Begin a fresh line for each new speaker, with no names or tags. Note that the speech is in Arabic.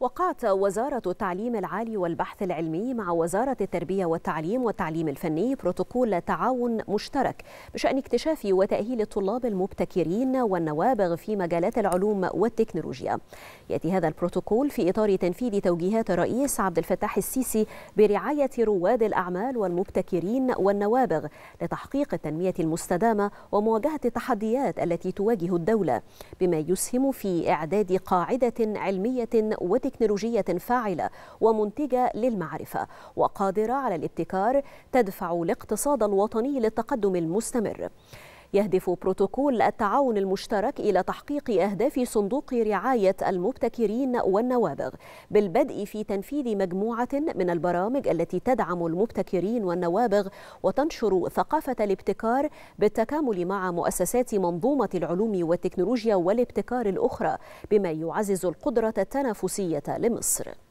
وقعت وزارة التعليم العالي والبحث العلمي مع وزارة التربية والتعليم والتعليم الفني بروتوكول تعاون مشترك بشأن اكتشاف وتأهيل الطلاب المبتكرين والنوابغ في مجالات العلوم والتكنولوجيا. يأتي هذا البروتوكول في إطار تنفيذ توجيهات الرئيس عبد الفتاح السيسي برعاية رواد الأعمال والمبتكرين والنوابغ لتحقيق التنمية المستدامة ومواجهة التحديات التي تواجه الدولة بما يسهم في إعداد قاعدة علمية وتكنولوجية تكنولوجية فاعلة ومنتجة للمعرفة وقادرة على الابتكار تدفع الاقتصاد الوطني للتقدم المستمر يهدف بروتوكول التعاون المشترك إلى تحقيق أهداف صندوق رعاية المبتكرين والنوابغ بالبدء في تنفيذ مجموعة من البرامج التي تدعم المبتكرين والنوابغ وتنشر ثقافة الابتكار بالتكامل مع مؤسسات منظومة العلوم والتكنولوجيا والابتكار الأخرى بما يعزز القدرة التنافسية لمصر